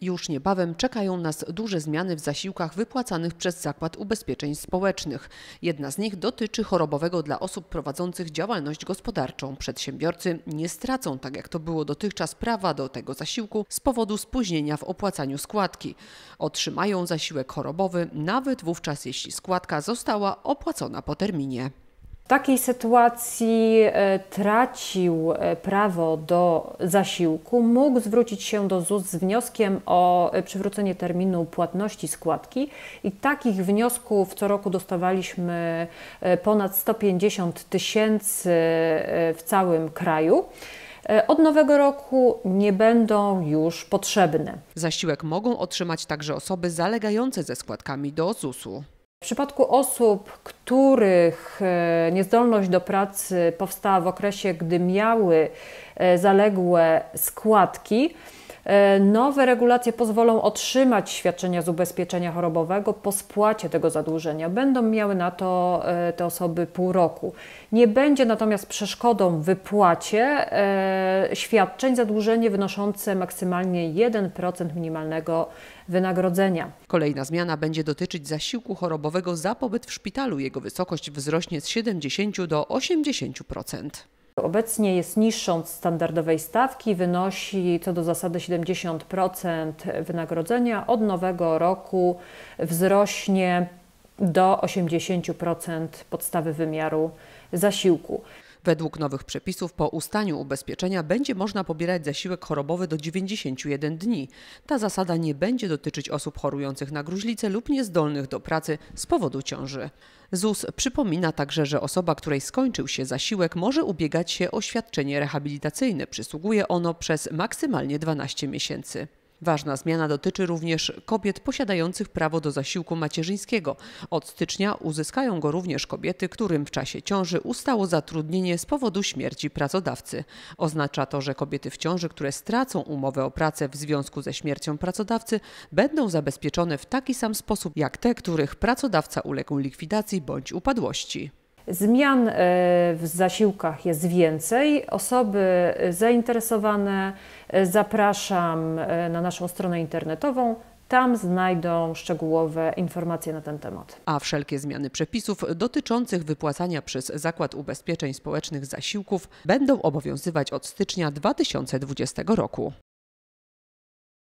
Już niebawem czekają nas duże zmiany w zasiłkach wypłacanych przez Zakład Ubezpieczeń Społecznych. Jedna z nich dotyczy chorobowego dla osób prowadzących działalność gospodarczą. Przedsiębiorcy nie stracą, tak jak to było dotychczas, prawa do tego zasiłku z powodu spóźnienia w opłacaniu składki. Otrzymają zasiłek chorobowy nawet wówczas, jeśli składka została opłacona po terminie takiej sytuacji e, tracił e, prawo do zasiłku, mógł zwrócić się do ZUS z wnioskiem o e, przywrócenie terminu płatności składki i takich wniosków co roku dostawaliśmy ponad 150 tysięcy w całym kraju od nowego roku nie będą już potrzebne. Zasiłek mogą otrzymać także osoby zalegające ze składkami do ZUS-u. W przypadku osób, których e, niezdolność do pracy powstała w okresie, gdy miały e, zaległe składki, E, nowe regulacje pozwolą otrzymać świadczenia z ubezpieczenia chorobowego po spłacie tego zadłużenia. Będą miały na to e, te osoby pół roku. Nie będzie natomiast przeszkodą w wypłacie e, świadczeń zadłużenie wynoszące maksymalnie 1% minimalnego wynagrodzenia. Kolejna zmiana będzie dotyczyć zasiłku chorobowego za pobyt w szpitalu. Jego wysokość wzrośnie z 70 do 80%. Obecnie jest niższą od standardowej stawki, wynosi co do zasady 70% wynagrodzenia. Od nowego roku wzrośnie do 80% podstawy wymiaru zasiłku. Według nowych przepisów po ustaniu ubezpieczenia będzie można pobierać zasiłek chorobowy do 91 dni. Ta zasada nie będzie dotyczyć osób chorujących na gruźlicę lub niezdolnych do pracy z powodu ciąży. ZUS przypomina także, że osoba, której skończył się zasiłek, może ubiegać się o świadczenie rehabilitacyjne. Przysługuje ono przez maksymalnie 12 miesięcy. Ważna zmiana dotyczy również kobiet posiadających prawo do zasiłku macierzyńskiego. Od stycznia uzyskają go również kobiety, którym w czasie ciąży ustało zatrudnienie z powodu śmierci pracodawcy. Oznacza to, że kobiety w ciąży, które stracą umowę o pracę w związku ze śmiercią pracodawcy, będą zabezpieczone w taki sam sposób jak te, których pracodawca uległ likwidacji bądź upadłości. Zmian e, w zasiłkach jest więcej. Osoby e, zainteresowane e, zapraszam na naszą stronę internetową tam znajdą szczegółowe informacje na ten temat. A wszelkie zmiany przepisów dotyczących wypłacania przez Zakład Ubezpieczeń Społecznych zasiłków będą obowiązywać od stycznia 2020 roku.